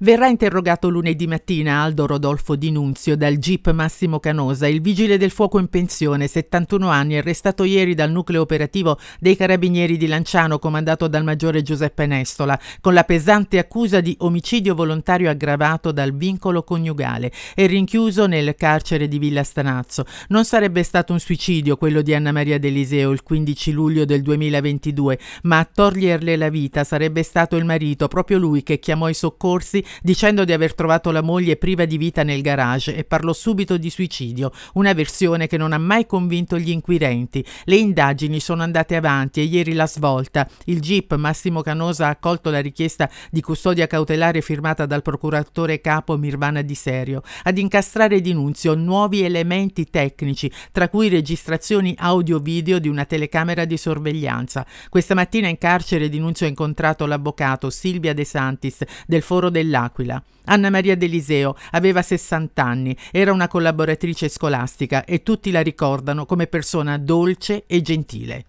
Verrà interrogato lunedì mattina Aldo Rodolfo Di Nunzio dal GIP Massimo Canosa, il vigile del fuoco in pensione, 71 anni, arrestato ieri dal nucleo operativo dei carabinieri di Lanciano comandato dal maggiore Giuseppe Nestola, con la pesante accusa di omicidio volontario aggravato dal vincolo coniugale e rinchiuso nel carcere di Villa Stanazzo. Non sarebbe stato un suicidio quello di Anna Maria Deliseo il 15 luglio del 2022, ma a toglierle la vita sarebbe stato il marito, proprio lui che chiamò i soccorsi dicendo di aver trovato la moglie priva di vita nel garage e parlò subito di suicidio, una versione che non ha mai convinto gli inquirenti. Le indagini sono andate avanti e ieri la svolta. Il GIP Massimo Canosa ha accolto la richiesta di custodia cautelare firmata dal procuratore capo Mirvana Di Serio. Ad incastrare d'inunzio nuovi elementi tecnici, tra cui registrazioni audio-video di una telecamera di sorveglianza. Questa mattina in carcere D'Inunzio ha incontrato l'avvocato Silvia De Santis del Foro dell'Aquila dell'Aquila. Anna Maria Deliseo aveva 60 anni, era una collaboratrice scolastica e tutti la ricordano come persona dolce e gentile.